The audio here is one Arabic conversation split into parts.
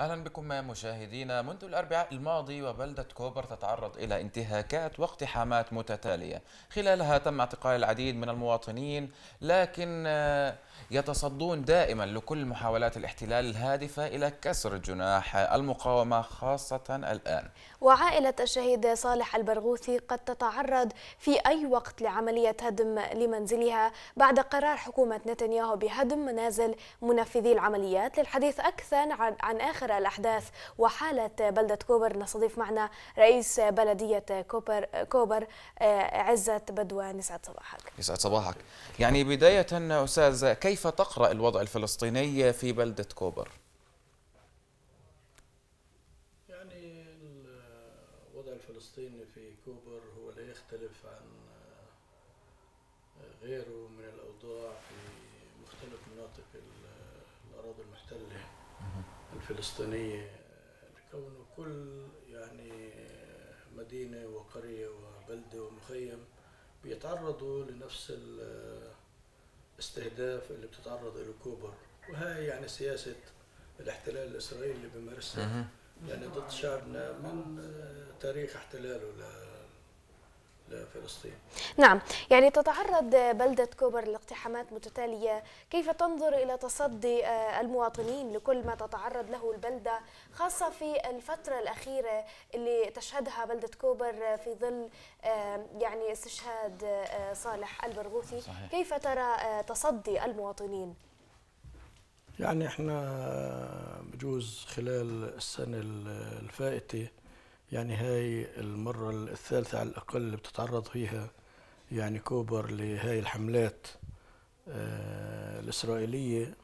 اهلا بكم مشاهدينا منذ الاربعاء الماضي وبلده كوبر تتعرض الى انتهاكات واقتحامات متتاليه خلالها تم اعتقال العديد من المواطنين لكن آه، يتصدون دائما لكل محاولات الاحتلال الهادفه الى كسر جناح المقاومه خاصه الان وعائله الشهيد صالح البرغوثي قد تتعرض في اي وقت لعمليه هدم لمنزلها بعد قرار حكومه نتنياهو بهدم منازل منفذي العمليات للحديث اكثر عن اخر آخر الأحداث وحالة بلدة كوبر نستضيف معنا رئيس بلدية كوبر, كوبر آه، عزة بدوان يسعد صباحك يسعد صباحك يعني بداية أستاذ كيف تقرأ الوضع الفلسطيني في بلدة كوبر؟ يعني الوضع الفلسطيني في كوبر هو لا يختلف عن آه، غيره من الأوضاع في مختلف مناطق الأراضي المحتلة الفلسطينية لكونه كل يعني مدينة وقرية وبلدة ومخيم بيتعرضوا لنفس الاستهداف اللي بتتعرض له كوبر وهي يعني سياسة الاحتلال الإسرائيلي اللي بيمارسها يعني ضد شعبنا من تاريخ احتلاله لفلسطين نعم يعني تتعرض بلدة كوبر لاقتحامات متتالية كيف تنظر إلى تصدي المواطنين لكل ما تتعرض له البلدة خاصة في الفترة الأخيرة اللي تشهدها بلدة كوبر في ظل يعني استشهاد آه، صالح البرغوثي صحيح. كيف ترى آه، تصدي المواطنين؟ يعني احنا بجوز خلال السنة الفائتة يعني هاي المرة الثالثة على الأقل اللي بتتعرض فيها يعني كوبر لهاي الحملات آه الإسرائيلية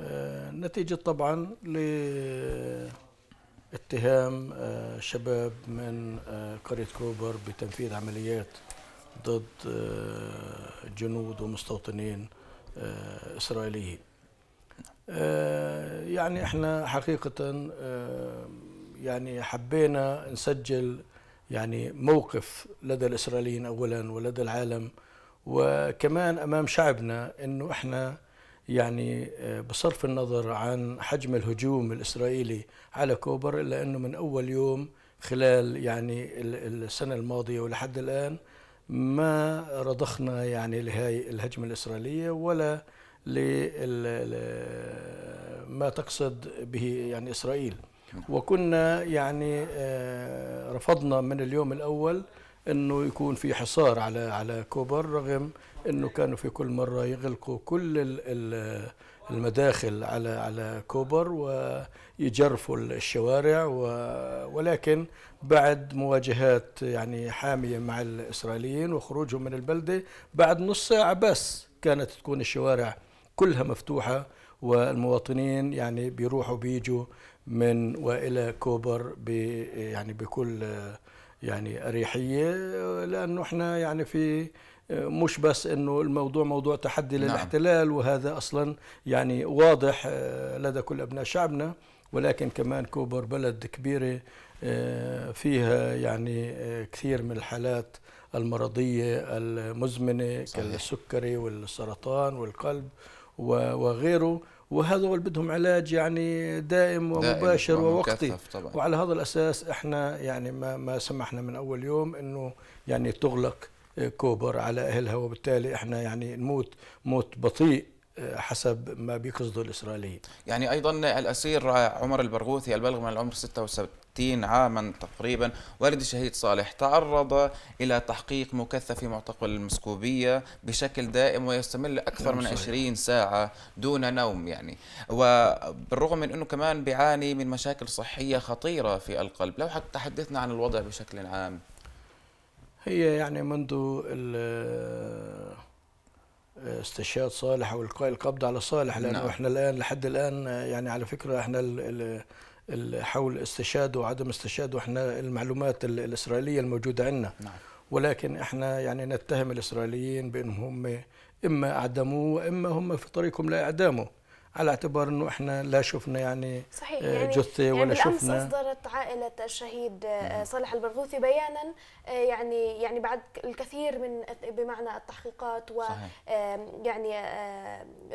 آه نتيجة طبعا لاتهام آه شباب من آه، قرية كوبر بتنفيذ عمليات ضد آه، جنود ومستوطنين آه، إسرائيليين يعني احنا حقيقة يعني حبينا نسجل يعني موقف لدى الإسرائيليين أولا ولدى العالم وكمان أمام شعبنا أنه إحنا يعني آه، بصرف النظر عن حجم الهجوم الإسرائيلي على كوبر إلا أنه من أول يوم خلال يعني السنة الماضية ولحد الآن ما رضخنا يعني لهي الهجمة الإسرائيلية ولا لما تقصد به يعني إسرائيل نعم. وكنا يعني آه، رفضنا من اليوم الأول أنه يكون في حصار على على كوبر رغم أنه كانوا في كل مرة يغلقوا كل المداخل على على كوبر ويجرفوا الشوارع ولكن بعد مواجهات يعني حامية مع الإسرائيليين وخروجهم من البلدة بعد نص ساعة بس كانت تكون الشوارع كلها مفتوحة والمواطنين يعني بيروحوا بيجوا من والى كوبر ب يعني بكل يعني اريحيه لانه احنا يعني في مش بس انه الموضوع موضوع تحدي نعم. للاحتلال نعم. وهذا اصلا يعني واضح آه، لدى كل ابناء شعبنا ولكن كمان كوبر بلد كبيره آه، فيها يعني آه، كثير من الحالات المرضيه المزمنه صحيح. كالسكري والسرطان والقلب وغيره وهذول بدهم علاج يعني دائم ومباشر دائم ووقتي طبعا. وعلى هذا الاساس احنا يعني ما ما سمحنا من اول يوم انه يعني تغلق كوبر على اهلها وبالتالي احنا يعني نموت موت بطيء حسب ما بيقصده الإسرائيليين يعني أيضا الأسير عمر البرغوثي البلغ من العمر 66 عاما تقريبا والد الشهيد صالح تعرض إلى تحقيق مكثف في معتقل المسكوبية بشكل دائم ويستمر أكثر نعم، من 20 ساعة دون نوم يعني وبالرغم من أنه كمان بيعاني من مشاكل صحية خطيرة في القلب لو حتى تحدثنا عن الوضع بشكل عام هي يعني منذ استشهاد صالح او القاء القبض على صالح لانه نعم. احنا الان لحد الان يعني على فكره احنا الـ الـ الـ حول استشهاد وعدم استشهاد واحنا المعلومات الاسرائيليه الموجوده عندنا نعم. ولكن احنا يعني نتهم الاسرائيليين بانهم اما اعدموه واما هم في طريقهم لاعدامه لا على اعتبار انه احنا لا شفنا يعني صحيح آه، يعني جثه يعني ولا يعني شفنا اصدرت عائله الشهيد آه، نعم. صالح البرغوثي بيانا آه، يعني يعني بعد الكثير من بمعنى التحقيقات و يعني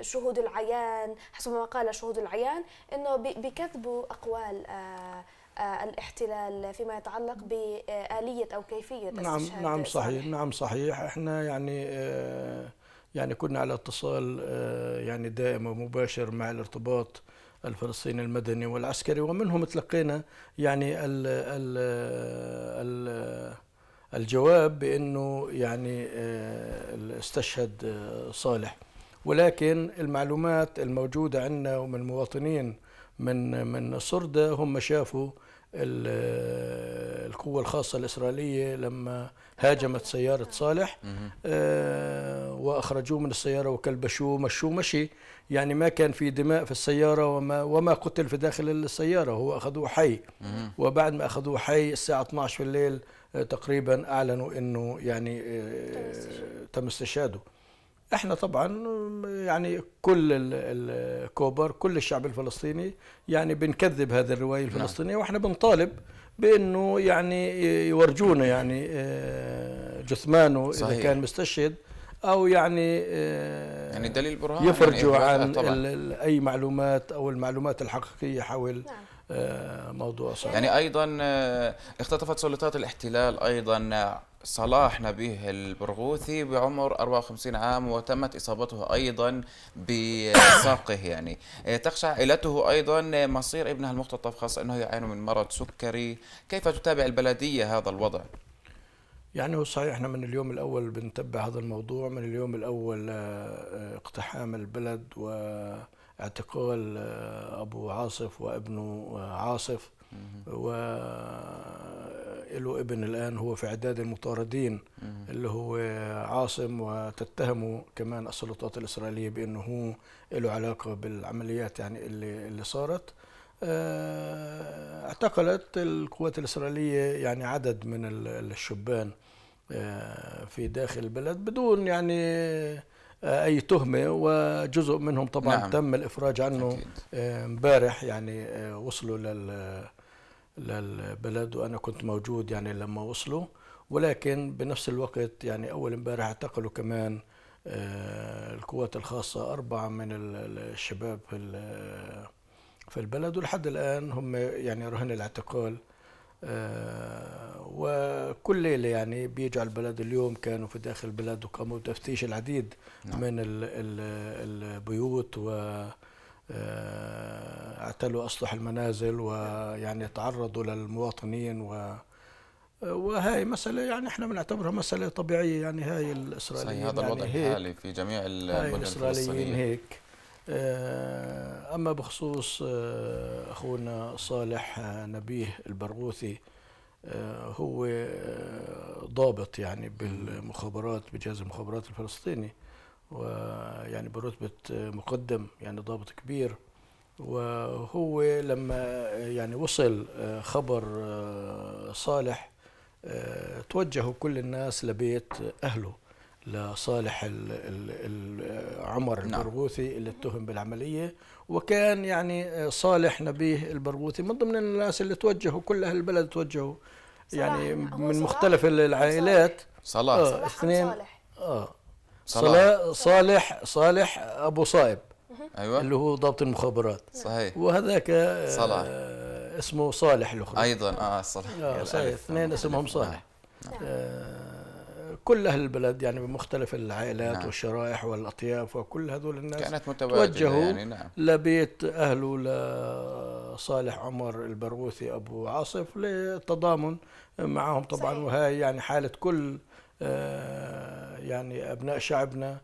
شهود العيان حسب ما قال شهود العيان انه بكذبوا اقوال الاحتلال فيما يتعلق بآلية أو كيفية نعم نعم صحيح صحيح نعم صحيح احنا يعني آه يعني كنا على اتصال آه، يعني دائم ومباشر مع الارتباط الفلسطيني المدني والعسكري ومنهم تلقينا يعني ال ال ال الجواب بانه يعني آه، استشهد آه، صالح ولكن المعلومات الموجوده عندنا ومن المواطنين من من سرده هم شافوا القوة الخاصة الإسرائيلية لما هاجمت سيارة صالح واخرجوه من السياره وكلبشوه مشوه مشي يعني ما كان في دماء في السياره وما وما قتل في داخل السياره هو اخذوه حي وبعد ما اخذوه حي الساعه 12 في الليل آه، تقريبا اعلنوا انه يعني آه، تم استشهاده احنا طبعا يعني كل الكوبر كل الشعب الفلسطيني يعني بنكذب هذه الروايه نعم. الفلسطينيه واحنا بنطالب بانه يعني يورجونا يعني آه، جثمانه اذا كان مستشهد او يعني آه، يعني دليل برهان يفرجوا يعني عن اي معلومات او المعلومات الحقيقيه حول نعم. آه، موضوع صحيح. يعني ايضا آه، اختطفت سلطات الاحتلال ايضا صلاح نبيه البرغوثي بعمر 54 عام وتمت اصابته ايضا بساقه يعني تخشى عائلته ايضا مصير ابنها المختطف خاصه انه يعاني من مرض سكري كيف تتابع البلديه هذا الوضع؟ يعني هو صحيح احنا من اليوم الاول بنتبع هذا الموضوع من اليوم الاول آه، آه، اقتحام البلد واعتقال آه، ابو عاصف وابنه عاصف وله ابن الان هو في اعداد المطاردين اللي هو عاصم وتتهمه كمان السلطات الاسرائيليه بانه هو له علاقه بالعمليات يعني اللي اللي صارت آه، اعتقلت القوات الإسرائيلية يعني عدد من الشبان آه، في داخل البلد بدون يعني آه، اي تهمه وجزء منهم طبعا نعم. تم الافراج عنه امبارح يعني وصلوا لل للبلد وانا كنت موجود يعني لما وصلوا ولكن بنفس الوقت يعني اول امبارح اعتقلوا كمان القوات الخاصه اربعه من الشباب في في البلد ولحد الآن هم يعني رهن الاعتقال آه، وكل ليلة يعني بيجوا على البلد اليوم كانوا في داخل البلد وقاموا بتفتيش العديد نعم. من البيوت و آه، اعتلوا أسطح المنازل ويعني تعرضوا للمواطنين و وهي مسألة يعني احنا بنعتبرها مسألة طبيعية يعني هاي الإسرائيليين هذا الوضع يعني الحالي في جميع المدن الإسرائيليين هيك آه، أما بخصوص آه، أخونا صالح آه، نبيه البرغوثي هو ضابط يعني بالمخابرات بجهاز المخابرات الفلسطيني ويعني برتبة مقدم يعني ضابط كبير وهو لما يعني وصل خبر صالح توجهوا كل الناس لبيت أهله لصالح ال ال عمر نعم. البرغوثي اللي اتهم بالعملية وكان يعني صالح نبيه البرغوثي من ضمن الناس اللي توجهوا كل أهل البلد توجهوا يعني من مختلف العائلات صلاح آه اثنين آه صلاح صالح صالح أبو صائب أيوة. اللي هو ضابط المخابرات صحيح وهذاك صلاح آه اسمه صالح الأخرى أيضا آه صلاح آه صحيح اثنين اسمهم صالح نعم. آه كل أهل البلد يعني بمختلف العائلات نعم. والشرائح والأطياف وكل هذول الناس كانت متواجدة توجهوا يعني نعم. لبيت أهله لصالح عمر البرغوثي أبو عاصف للتضامن معهم طبعا صحيح. وهي يعني حالة كل آه، يعني أبناء شعبنا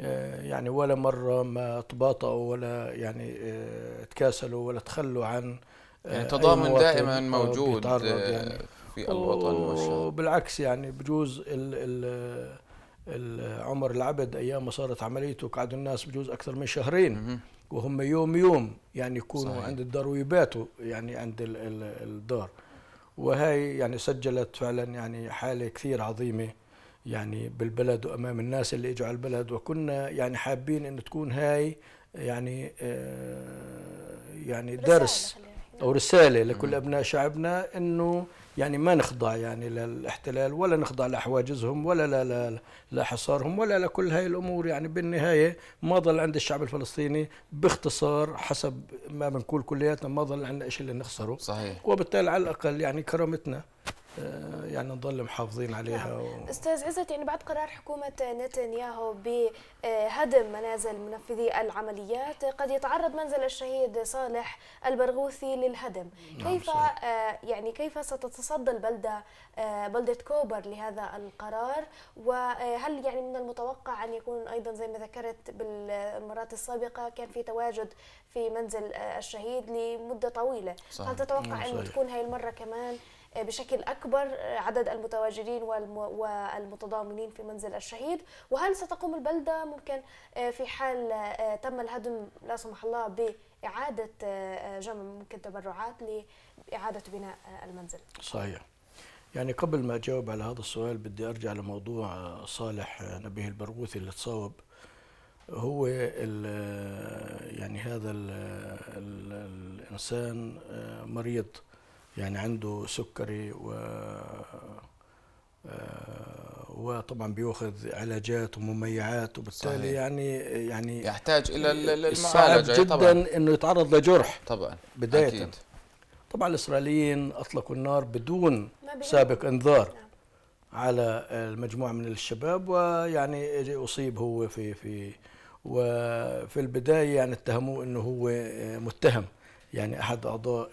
آه، يعني ولا مرة ما تباطؤوا ولا يعني آه، تكاسلوا ولا تخلوا عن يعني تضامن دائما موجود يعني في الوطن والشعب وبالعكس يعني بجوز ال ال عمر العبد ايام ما صارت عمليته قعدوا الناس بجوز اكثر من شهرين وهم يوم يوم يعني يكونوا صحيح. عند الدار ويباتوا يعني عند ال ال الدار وهي يعني سجلت فعلا يعني حاله كثير عظيمه يعني بالبلد وامام الناس اللي اجوا على البلد وكنا يعني حابين ان تكون هاي يعني آه يعني درس او رساله لكل ابناء شعبنا انه يعني ما نخضع يعني للاحتلال ولا نخضع لحواجزهم ولا لا لا لحصارهم ولا لكل هاي الامور يعني بالنهايه ما ظل عند الشعب الفلسطيني باختصار حسب ما بنقول كلياتنا ما ظل عندنا شيء اللي نخسره صحيح وبالتالي على الاقل يعني كرامتنا آه، يعني نظل محافظين نعم. عليها و... استاذ عزت يعني بعد قرار حكومه نتنياهو بهدم آه، منازل منفذي العمليات قد يتعرض منزل الشهيد صالح البرغوثي للهدم نعم كيف صحيح. آه، يعني كيف ستتصدى البلده بلده كوبر لهذا القرار وهل يعني من المتوقع ان يكون ايضا زي ما ذكرت بالمرات السابقه كان في تواجد في منزل الشهيد لمده طويله صحيح. هل تتوقع نعم انه تكون هاي المره كمان بشكل أكبر آه، عدد المتواجدين والمتضامنين في منزل الشهيد وهل ستقوم البلدة ممكن آه، في حال آه، تم الهدم لا سمح الله بإعادة جمع ممكن تبرعات لإعادة بناء المنزل صحيح يعني قبل ما أجاوب على هذا السؤال بدي أرجع لموضوع صالح نبيه البرغوثي اللي تصاوب هو يعني هذا الـ الـ الإنسان مريض يعني عنده سكري و آه، وطبعا بياخذ علاجات ومميعات وبالتالي صحيح. يعني يعني يحتاج الى المعالجه جدا طبعا. انه يتعرض لجرح طبعا بدايه أكيد. طبعا الاسرائيليين اطلقوا النار بدون سابق انذار نعم. على المجموعه من الشباب ويعني اصيب هو في في وفي البدايه يعني اتهموه انه هو متهم يعني احد اعضاء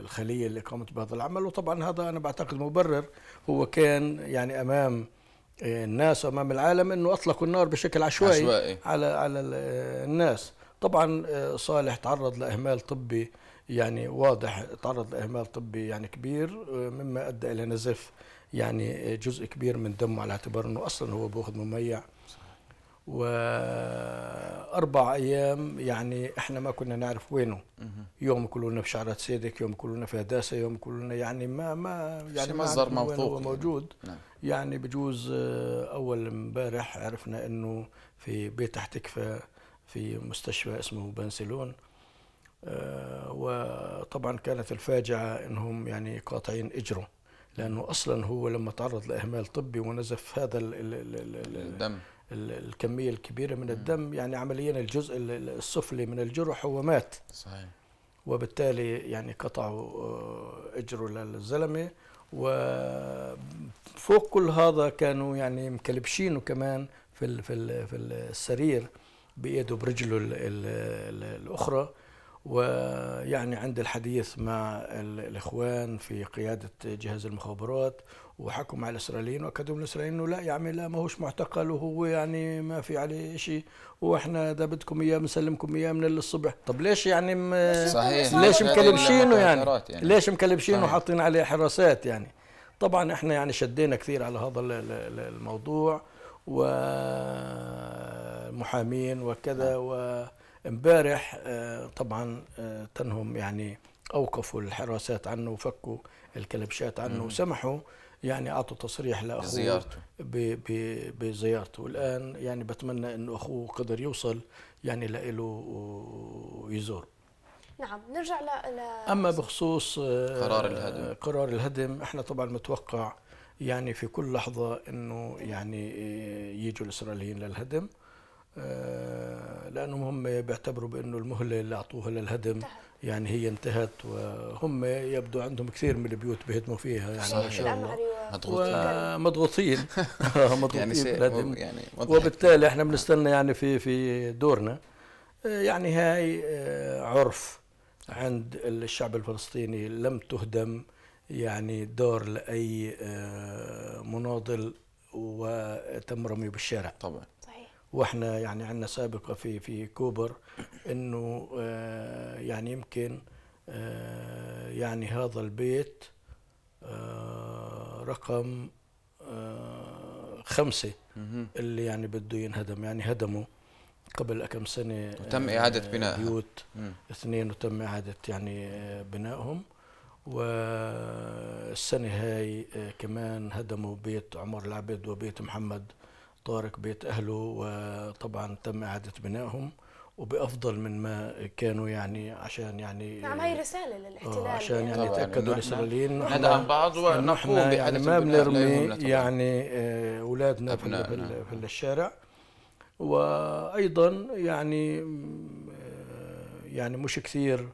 الخليه اللي قامت بهذا العمل وطبعا هذا انا بعتقد مبرر هو كان يعني امام الناس وامام العالم انه اطلقوا النار بشكل عشوائي, عشوائي. على على الناس طبعا آه، صالح تعرض لاهمال طبي يعني واضح تعرض لاهمال طبي يعني كبير آه، مما ادى الى نزف يعني آه، جزء كبير من دمه على اعتبار انه اصلا هو بياخذ مميع و أربع أيام يعني إحنا ما كنا نعرف وينه يوم يقولوا لنا في شعرات سيدك يوم يقولوا لنا في هداسة يوم يقولوا لنا يعني ما ما يعني مصدر موثوق هو يعني. موجود يعني, يعني بجوز آه، أول امبارح عرفنا إنه في بيت تحت كفا في مستشفى اسمه بنسلون آه، وطبعا كانت الفاجعة إنهم يعني قاطعين إجره لأنه أصلا هو لما تعرض لإهمال طبي ونزف هذا الدم الكمية الكبيرة من الدم يعني عمليا الجزء السفلي من الجرح هو مات صحيح وبالتالي يعني قطعوا آه، اجره للزلمه وفوق كل هذا كانوا يعني مكلبشينه كمان في في في السرير بايده برجله الـ الـ الـ الاخرى ويعني عند الحديث مع الاخوان في قياده جهاز المخابرات وحكم على الاسرائيليين واكدوا الاسرائيليين انه لا يا عمي لا ماهوش معتقل وهو يعني ما في عليه شيء واحنا اذا بدكم اياه بنسلمكم اياه من الصبح طب ليش يعني م... صحيح ليش مكلبشينه يعني, يعني ليش مكلبشينه وحاطين عليه حراسات يعني طبعا احنا يعني شدينا كثير على هذا الموضوع ومحامين وكذا نعم. وامبارح آه، طبعا آه، تنهم يعني اوقفوا الحراسات عنه وفكوا الكلبشات عنه وسمحوا يعني اعطوا تصريح لاخوه بزيارته بزيارته والان يعني بتمنى انه اخوه قدر يوصل يعني لإله ويزوره نعم نرجع ل اما بخصوص آه، قرار الهدم قرار الهدم احنا طبعا متوقع يعني في كل لحظه انه يعني آه، يجوا الاسرائيليين للهدم آه، لانهم هم بيعتبروا بانه المهله اللي اعطوها للهدم يعني هي انتهت وهم يبدو عندهم كثير من البيوت بيهدموا فيها يعني ما شاء الله مضغوطين مضغوطين يعني, يعني وبالتالي احنا بنستنى يعني في في دورنا آه، يعني هاي آه، عرف عند الشعب الفلسطيني لم تهدم يعني دار لاي آه، مناضل وتم رميه بالشارع طبعا واحنا يعني عندنا سابقه في في كوبر انه آه، يعني يمكن آه، يعني هذا البيت آه، رقم خمسة اللي يعني بده ينهدم يعني هدموا قبل كم سنة وتم إعادة بناء بيوت اثنين وتم إعادة يعني بنائهم والسنة هاي كمان هدموا بيت عمر العبد وبيت محمد طارق بيت أهله وطبعا تم إعادة بنائهم وبافضل من ما كانوا يعني عشان يعني نعم هي رساله للاحتلال آه، عشان يعني يتاكدوا الاسرائيليين ندعم بعض ونحن يعني ما بنرمي يعني آه، اولادنا في, في الشارع وايضا يعني آه، يعني مش كثير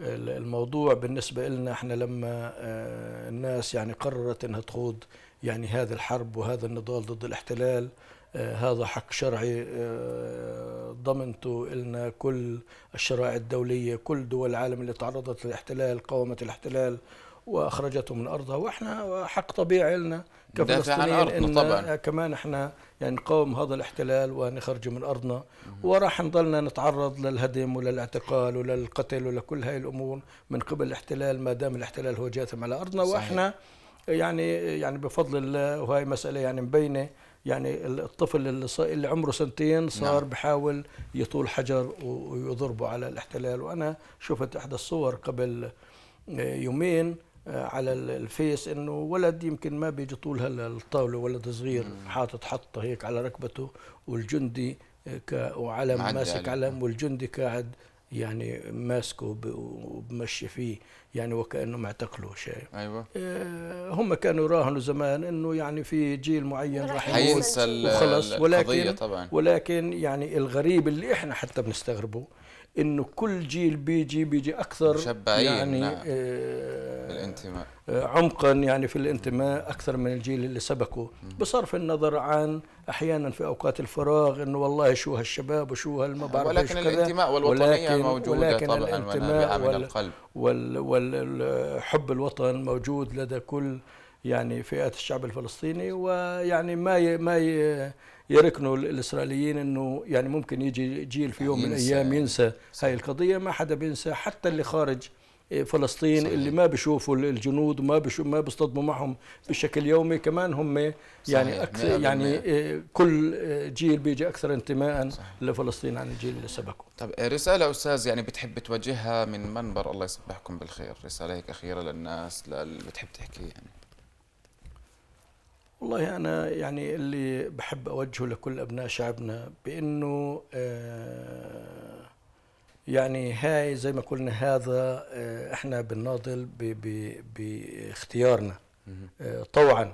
الموضوع بالنسبة لنا احنا لما آه، الناس يعني قررت انها تخوض يعني هذه الحرب وهذا النضال ضد الاحتلال آه، هذا حق شرعي آه، ضمنته لنا كل الشرائع الدولية كل دول العالم اللي تعرضت للاحتلال قاومت الاحتلال واخرجته من ارضها واحنا حق طبيعي لنا كفلسطينيين إن طبعا. كمان احنا يعني نقاوم هذا الاحتلال ونخرجه من ارضنا وراح نضلنا نتعرض للهدم وللاعتقال وللقتل ولكل هاي الامور من قبل الاحتلال ما دام الاحتلال هو جاثم على ارضنا صحيح. واحنا يعني يعني بفضل الله وهي مساله يعني مبينه يعني الطفل اللي, اللي عمره سنتين صار نعم. بحاول يطول حجر ويضربه على الاحتلال وانا شفت احدى الصور قبل آه، يومين آه، على الفيس انه ولد يمكن ما بيجي طول الطاوله ولد صغير حاطط حطه هيك على ركبته والجندي آه، وعلم ماسك علم والجندي قاعد يعني ماسكه وبمشي فيه يعني وكانه معتقله شيء ايوه آه، هم كانوا راهنوا زمان انه يعني في جيل معين راح ينسى وخلص ولكن طبعا. ولكن يعني الغريب اللي احنا حتى بنستغربه انه كل جيل بيجي بيجي اكثر يعني نعم. آه بالانتماء آه، عمقا يعني في الانتماء اكثر من الجيل اللي سبقه بصرف النظر عن احيانا في اوقات الفراغ انه والله شو هالشباب وشو هالما بعرف ولكن الانتماء والوطنيه ولكن موجوده ولكن طبعا الانتماء من القلب وال والحب الوطن موجود لدى كل يعني فئات الشعب الفلسطيني ويعني ما ي... ما ي... يركنوا الاسرائيليين انه يعني ممكن يجي جيل في يوم من الايام ينسى هاي القضيه ما حدا بينسى حتى اللي خارج إيه، فلسطين صحيح. اللي ما بيشوفوا الجنود وما بيشوف ما بيصطدموا معهم بشكل يومي كمان هم يعني أكثر يعني إيه، كل إيه، جيل بيجي اكثر انتماء صحيح. لفلسطين عن الجيل اللي سبقه طب رساله استاذ يعني بتحب توجهها من منبر الله يصبحكم بالخير رساله هيك اخيره للناس اللي بتحب تحكي يعني والله أنا يعني اللي بحب أوجهه لكل أبناء شعبنا بأنه آه، يعني هاي زي ما قلنا هذا آه، احنا بنناضل باختيارنا آه، طوعا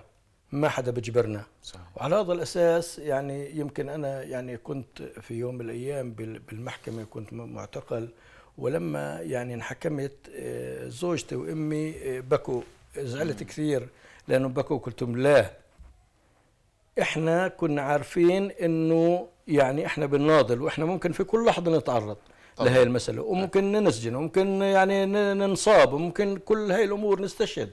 ما حدا بجبرنا صحيح. وعلى هذا الاساس يعني يمكن انا يعني كنت في يوم من الايام بالمحكمه كنت معتقل ولما يعني انحكمت زوجتي وامي بكوا زعلت كثير لانه بكوا قلت لهم لا احنا كنا عارفين انه يعني احنا بنناضل واحنا ممكن في كل لحظه نتعرض لهي المساله وممكن نسجن وممكن يعني ننصاب وممكن كل هاي الامور نستشهد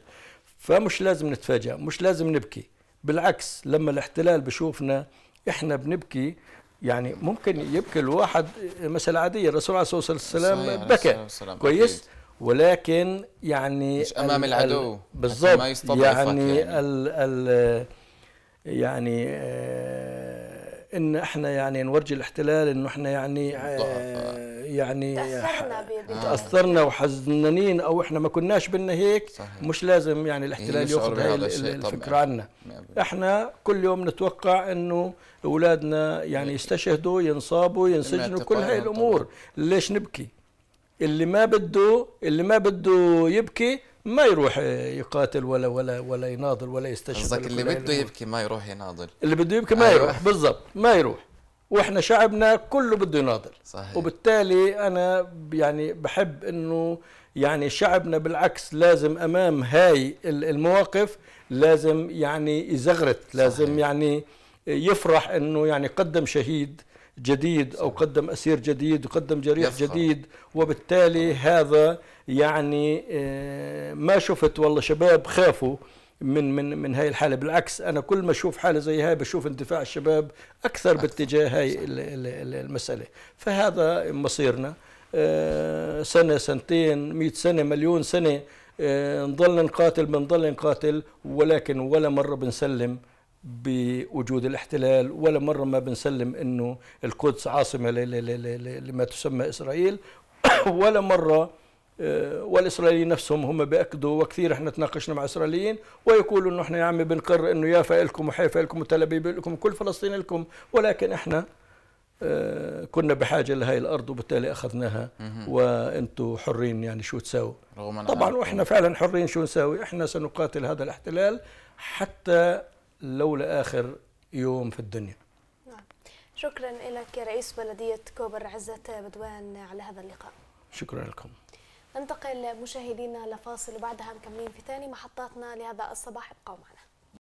فمش لازم نتفاجئ مش لازم نبكي بالعكس لما الاحتلال بشوفنا احنا بنبكي يعني ممكن يبكي الواحد مسألة عادية الرسول عليه الصلاة والسلام بكى كويس ولكن يعني مش أمام العدو بالضبط يعني, يعني. ال ال يعني آه، ان احنا يعني نورجي الاحتلال انه احنا يعني آه، يعني تاثرنا تاثرنا وحزنانين او احنا ما كناش بدنا هيك صحيح. مش لازم يعني الاحتلال ياخذ هاي الفكره عنا احنا كل يوم نتوقع انه اولادنا يعني يستشهدوا ينصابوا ينسجنوا كل هاي الامور ليش نبكي اللي ما بده اللي ما بده يبكي ما يروح يقاتل ولا ولا ولا يناضل ولا يستشهد قصدك اللي بده يبكي ما يروح يناضل اللي بده يبكي ما أيوة. يروح بالضبط ما يروح واحنا شعبنا كله بده يناضل صحيح. وبالتالي انا يعني بحب انه يعني شعبنا بالعكس لازم امام هاي المواقف لازم يعني يزغرت لازم صحيح. يعني يفرح انه يعني قدم شهيد جديد أو قدم أسير جديد وقدم جريح يفخر. جديد وبالتالي هذا يعني آه، ما شفت والله شباب خافوا من من من هاي الحاله بالعكس انا كل ما اشوف حاله زي هاي بشوف اندفاع الشباب اكثر, أكثر. باتجاه هاي المساله فهذا مصيرنا آه، سنه سنتين مئة سنه مليون سنه آه، نضل نقاتل بنضل نقاتل ولكن ولا مره بنسلم بوجود الاحتلال ولا مرة ما بنسلم أنه القدس عاصمة لما تسمى إسرائيل ولا مرة آه، والإسرائيليين نفسهم هم بيأكدوا وكثير احنا تناقشنا مع إسرائيليين ويقولوا انه احنا يا عمي بنقر انه يافا لكم وحيفا لكم وتل أبيب لكم كل فلسطين لكم ولكن احنا آه، كنا بحاجه لهي الارض وبالتالي اخذناها وأنتوا حرين يعني شو تساووا طبعا واحنا فعلا حرين شو نساوي احنا سنقاتل هذا الاحتلال حتى لولا آخر يوم في الدنيا نعم. شكرا لك يا رئيس بلدية كوبر عزت بدوان على هذا اللقاء شكرا لكم ننتقل مشاهدينا لفاصل وبعدها مكملين في ثاني محطاتنا لهذا الصباح ابقوا معنا